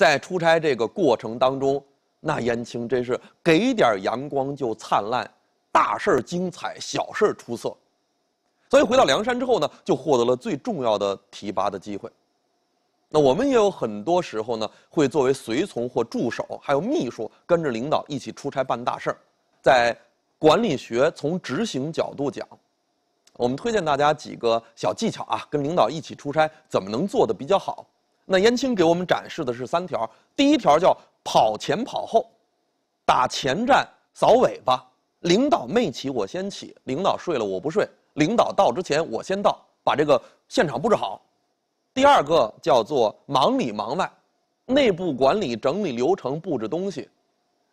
在出差这个过程当中，那燕青真是给点阳光就灿烂，大事精彩，小事出色，所以回到梁山之后呢，就获得了最重要的提拔的机会。那我们也有很多时候呢，会作为随从或助手，还有秘书跟着领导一起出差办大事儿。在管理学从执行角度讲，我们推荐大家几个小技巧啊，跟领导一起出差怎么能做的比较好。那燕青给我们展示的是三条，第一条叫跑前跑后，打前站扫尾巴，领导没起我先起，领导睡了我不睡，领导到之前我先到，把这个现场布置好。第二个叫做忙里忙外，内部管理整理流程布置东西，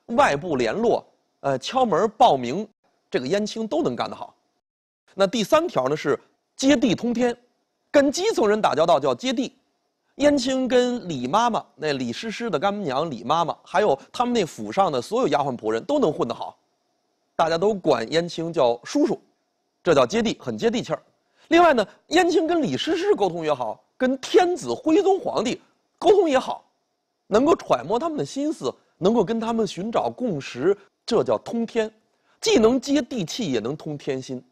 外部联络，呃敲门报名，这个燕青都能干得好。那第三条呢是接地通天，跟基层人打交道叫接地。燕青跟李妈妈，那李师师的干妈李妈妈，还有他们那府上的所有丫鬟仆人都能混得好，大家都管燕青叫叔叔，这叫接地，很接地气儿。另外呢，燕青跟李师师沟通也好，跟天子徽宗皇帝沟通也好，能够揣摩他们的心思，能够跟他们寻找共识，这叫通天，既能接地气，也能通天心，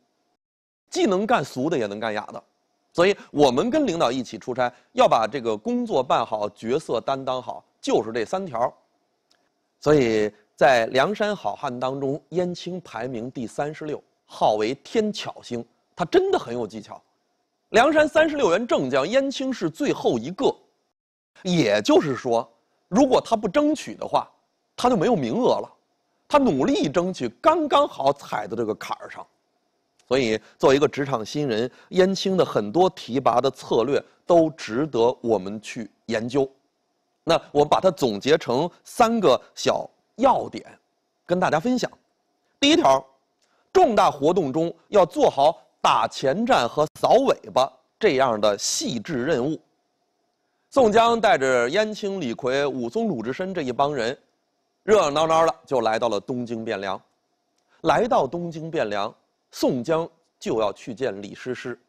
既能干俗的，也能干雅的。所以我们跟领导一起出差，要把这个工作办好，角色担当好，就是这三条。所以在梁山好汉当中，燕青排名第三十六，号为天巧星，他真的很有技巧。梁山三十六员正将，燕青是最后一个，也就是说，如果他不争取的话，他就没有名额了。他努力争取，刚刚好踩到这个坎儿上。所以，作为一个职场新人，燕青的很多提拔的策略都值得我们去研究。那我们把它总结成三个小要点，跟大家分享。第一条，重大活动中要做好打前站和扫尾巴这样的细致任务。宋江带着燕青、李逵、武松、鲁智深这一帮人，热热闹闹的就来到了东京汴梁。来到东京汴梁。宋江就要去见李师师，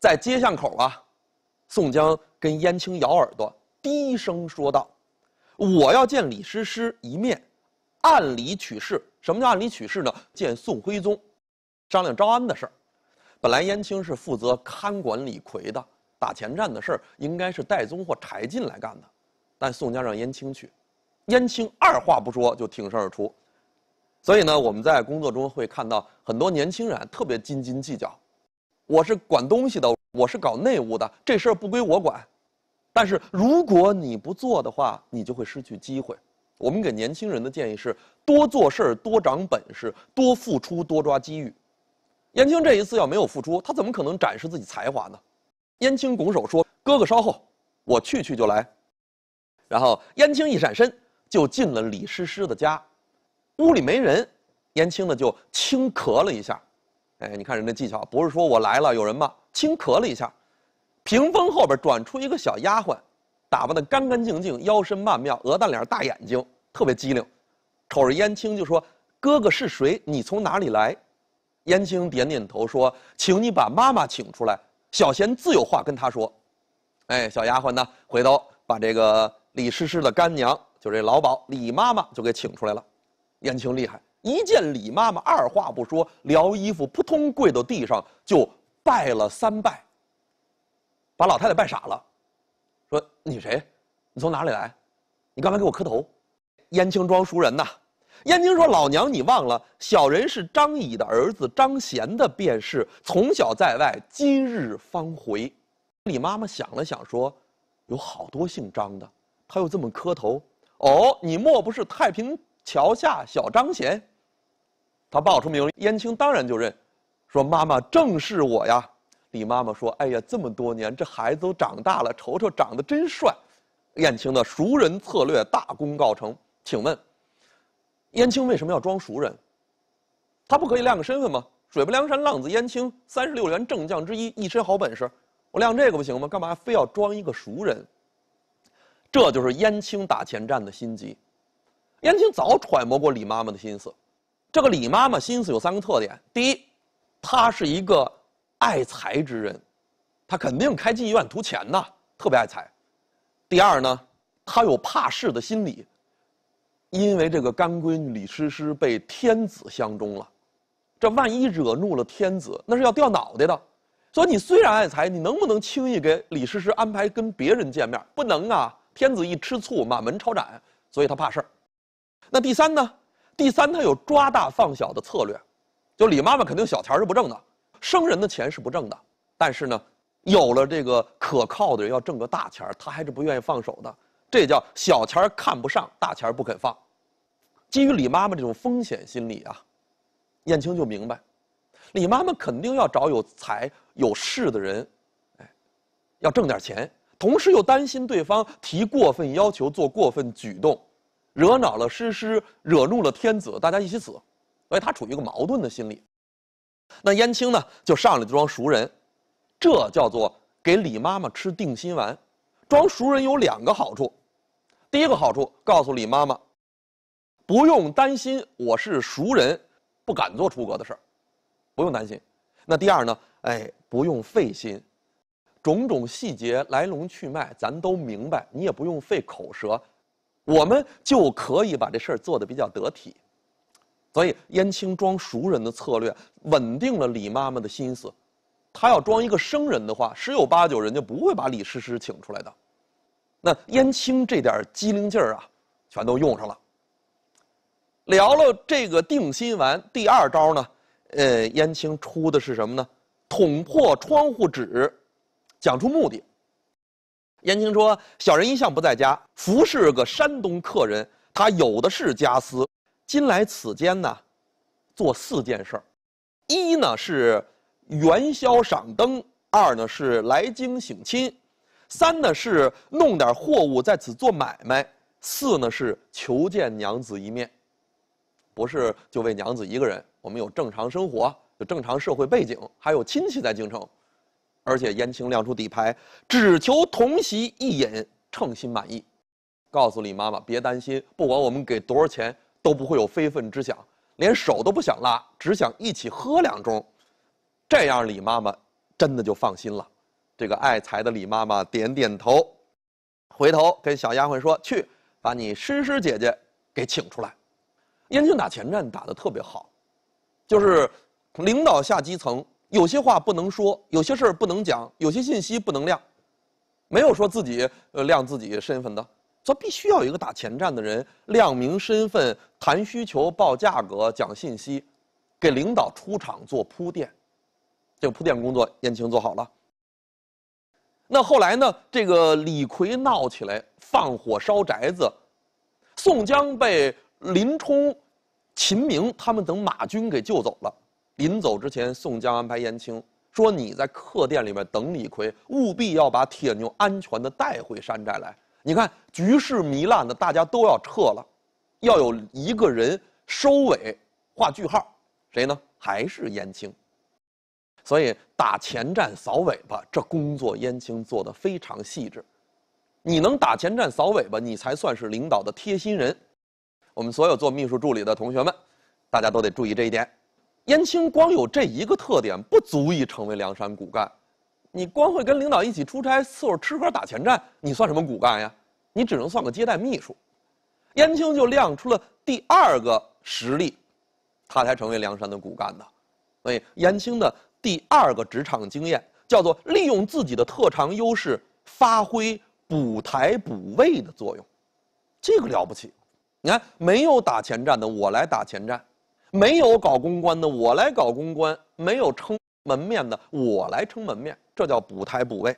在街巷口啊，宋江跟燕青咬耳朵，低声说道：“我要见李师师一面，按理取事。什么叫按理取事呢？见宋徽宗，商量招安的事儿。本来燕青是负责看管李逵的，打前站的事儿应该是戴宗或柴进来干的，但宋江让燕青去，燕青二话不说就挺身而出。”所以呢，我们在工作中会看到很多年轻人特别斤斤计较。我是管东西的，我是搞内务的，这事儿不归我管。但是如果你不做的话，你就会失去机会。我们给年轻人的建议是：多做事儿，多长本事，多付出，多抓机遇。燕青这一次要没有付出，他怎么可能展示自己才华呢？燕青拱手说：“哥哥稍后，我去去就来。”然后燕青一闪身就进了李师师的家。屋里没人，燕青呢就轻咳了一下，哎，你看人的技巧，不是说我来了有人吗？轻咳了一下，屏风后边转出一个小丫鬟，打扮的干干净净，腰身曼妙，鹅蛋脸大眼睛，特别机灵，瞅着燕青就说：“哥哥是谁？你从哪里来？”燕青点点头说：“请你把妈妈请出来，小贤自有话跟她说。”哎，小丫鬟呢，回头把这个李师师的干娘，就这老鸨李妈妈就给请出来了。燕青厉害，一见李妈妈，二话不说，撩衣服，扑通跪到地上，就拜了三拜，把老太太拜傻了，说：“你谁？你从哪里来？你干嘛给我磕头。”燕青装熟人呐，燕青说：“老娘你忘了，小人是张乙的儿子张贤的便是，从小在外，今日方回。”李妈妈想了想说：“有好多姓张的，他又这么磕头，哦，你莫不是太平？”桥下小张贤，他报出名，燕青当然就认，说：“妈妈，正是我呀。”李妈妈说：“哎呀，这么多年，这孩子都长大了，瞅瞅长得真帅。”燕青的熟人策略大功告成。请问，燕青为什么要装熟人？他不可以亮个身份吗？水泊梁山浪子燕青，三十六员正将之一，一身好本事，我亮这个不行吗？干嘛非要装一个熟人？这就是燕青打前站的心机。燕青早揣摩过李妈妈的心思，这个李妈妈心思有三个特点：第一，她是一个爱财之人，她肯定开妓院图钱呐，特别爱财；第二呢，她有怕事的心理，因为这个干闺女李师师被天子相中了，这万一惹怒了天子，那是要掉脑袋的。所以你虽然爱财，你能不能轻易给李师师安排跟别人见面？不能啊，天子一吃醋，满门抄斩。所以他怕事儿。那第三呢？第三，他有抓大放小的策略，就李妈妈肯定小钱是不挣的，生人的钱是不挣的。但是呢，有了这个可靠的人要挣个大钱他还是不愿意放手的。这叫小钱看不上，大钱不肯放。基于李妈妈这种风险心理啊，燕青就明白，李妈妈肯定要找有财有势的人，哎，要挣点钱，同时又担心对方提过分要求、做过分举动。惹恼了诗诗，惹怒了天子，大家一起死。所以他处于一个矛盾的心理。那燕青呢，就上来装熟人，这叫做给李妈妈吃定心丸。装熟人有两个好处：第一个好处，告诉李妈妈，不用担心，我是熟人，不敢做出格的事儿，不用担心。那第二呢？哎，不用费心，种种细节来龙去脉，咱都明白，你也不用费口舌。我们就可以把这事儿做的比较得体，所以燕青装熟人的策略稳定了李妈妈的心思。她要装一个生人的话，十有八九人家不会把李师师请出来的。那燕青这点机灵劲儿啊，全都用上了。聊了这个定心丸，第二招呢，呃，燕青出的是什么呢？捅破窗户纸，讲出目的。燕青说：“小人一向不在家，服侍个山东客人，他有的是家私。今来此间呢，做四件事儿：一呢是元宵赏灯；二呢是来京省亲；三呢是弄点货物在此做买卖；四呢是求见娘子一面。不是就为娘子一个人，我们有正常生活，有正常社会背景，还有亲戚在京城。”而且燕青亮出底牌，只求同席一饮，称心满意。告诉李妈妈别担心，不管我们给多少钱，都不会有非分之想，连手都不想拉，只想一起喝两盅。这样李妈妈真的就放心了。这个爱财的李妈妈点点头，回头跟小丫鬟说：“去，把你诗诗姐姐给请出来。”燕青打前站打得特别好，就是领导下基层。有些话不能说，有些事儿不能讲，有些信息不能亮，没有说自己亮自己身份的，所以必须要有一个打前站的人亮明身份，谈需求、报价格、讲信息，给领导出场做铺垫。这个铺垫工作，燕青做好了。那后来呢？这个李逵闹起来，放火烧宅子，宋江被林冲、秦明他们等马军给救走了。临走之前，宋江安排燕青说：“你在客店里面等李逵，务必要把铁牛安全的带回山寨来。”你看，局势糜烂的，大家都要撤了，要有一个人收尾，画句号，谁呢？还是燕青。所以，打前站扫尾巴，这工作燕青做的非常细致。你能打前站扫尾巴，你才算是领导的贴心人。我们所有做秘书助理的同学们，大家都得注意这一点。燕青光有这一个特点，不足以成为梁山骨干。你光会跟领导一起出差、伺候吃喝、打前站，你算什么骨干呀？你只能算个接待秘书。燕青就亮出了第二个实力，他才成为梁山的骨干呢。所以，燕青的第二个职场经验叫做利用自己的特长优势，发挥补台补位的作用。这个了不起！你看，没有打前站的，我来打前站。没有搞公关的，我来搞公关；没有撑门面的，我来撑门面。这叫补台补位。